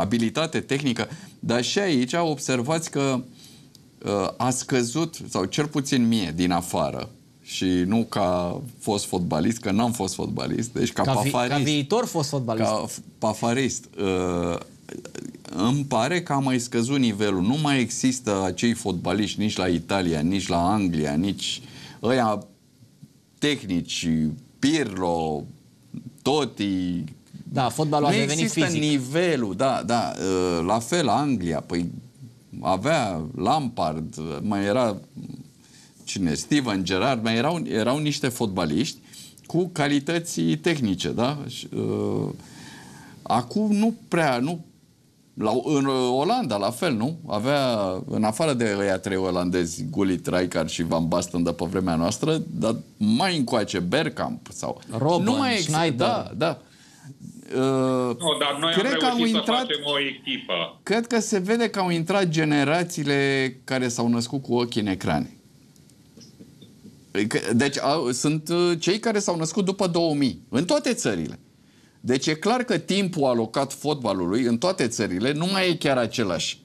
abilitate tehnică, dar și aici observați că uh, a scăzut, sau cel puțin mie, din afară, și nu ca fost fotbalist, că n-am fost fotbalist, deci ca, ca pafarist. Vi, ca viitor fost fotbalist. Ca pafarist. Uh, îmi pare că a mai scăzut nivelul. Nu mai există acei fotbaliști nici la Italia, nici la Anglia, nici ăia tehnici, Pirlo, toti. Da, fotbalul nu a devenit există fizic. nivelul, da, da. Ă, la fel, Anglia, păi avea Lampard, mai era cine, Steven Gerard, mai erau, erau niște fotbaliști cu calități tehnice, da? Ă, acum nu prea, nu la, în Olanda, la fel, nu? Avea, în afară de ăia trei olandezi, Gullit, Rijkaard și Van Basten de pe vremea noastră, dar mai încoace Bergkamp sau... Robben, nu mai Schneider. Da, da. Uh, nu, dar noi cred am că au intrat, să facem o echipă. Cred că se vede că au intrat generațiile care s-au născut cu ochii în ecrane. Deci au, sunt uh, cei care s-au născut după 2000, în toate țările. Deci e clar că timpul alocat fotbalului în toate țările nu mai e chiar același.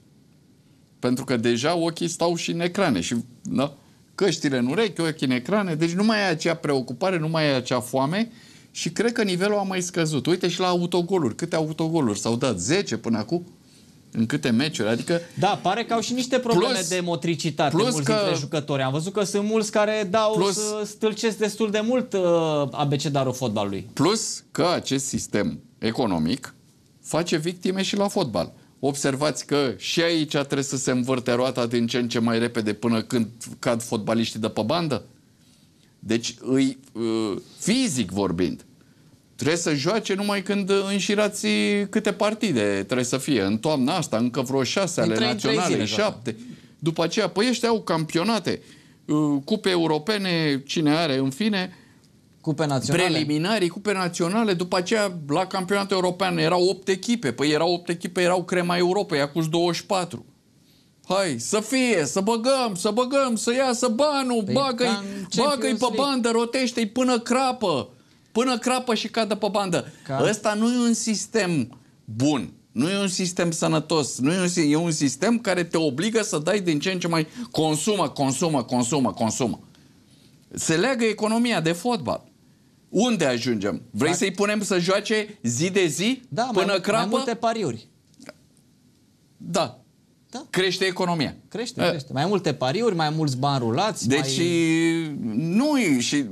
Pentru că deja ochii stau și în ecrane și da, căștile în urechi, ochii în ecrane, deci nu mai e acea preocupare, nu mai e acea foame uh, și cred că nivelul a mai scăzut. Uite și la autogoluri. Câte autogoluri s-au dat? 10 până acum? în câte meciuri. Adică da, pare că au și niște probleme plus, de motricitate plus mulți că, dintre jucători. Am văzut că sunt mulți care dau plus, să uh, stâlcesc destul de mult uh, abecedarul fotbalului. Plus că acest sistem economic face victime și la fotbal. Observați că și aici trebuie să se învârte roata din ce în ce mai repede până când cad fotbaliștii de pe bandă? Deci, îi, ă, fizic vorbind, trebuie să joace numai când înșirați câte partide trebuie să fie. În toamna asta, încă vreo șase ale trei, naționale, trei șapte. După aceea, păi ăștia au campionate, ă, cupe europene, cine are, în fine, cupe naționale. preliminarii, cupe naționale, după aceea la campionatul european erau 8 echipe, păi erau 8 echipe, erau crema Europei, acuși 24. Hai, să fie, să băgăm, să băgăm, să iasă banul, păi bagă-i, bagă-i pe bandă, rotește-i până crapă, până crapă și cadă pe bandă. Ca... Ăsta nu e un sistem bun, nu e un sistem sănătos, nu e un, e un sistem care te obligă să dai din ce în ce mai consumă, consumă, consumă, consumă. Se leagă economia de fotbal. Unde ajungem? Vrei să-i punem să joace zi de zi da, până mai, crapă? Mai multe pariuri. Da, da. Crește economia. Crește, A. Da. crește. Mai multe pariuri, mai mulți bani rulați. Deci mai... nu și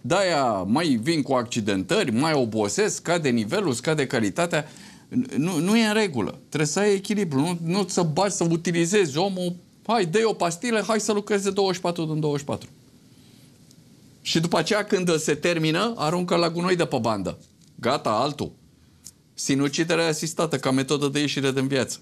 de-aia mai vin cu accidentări, mai obosesc, scade nivelul, scade calitatea. Nu, nu e în regulă. Trebuie să ai echilibru. Nu, nu să bați, să utilizezi omul. Hai, dă o pastile, hai să lucreze 24 din 24. Și după aceea, când se termină, aruncă la gunoi de pe bandă. Gata, altul. Sinuciderea asistată ca metodă de ieșire din viață.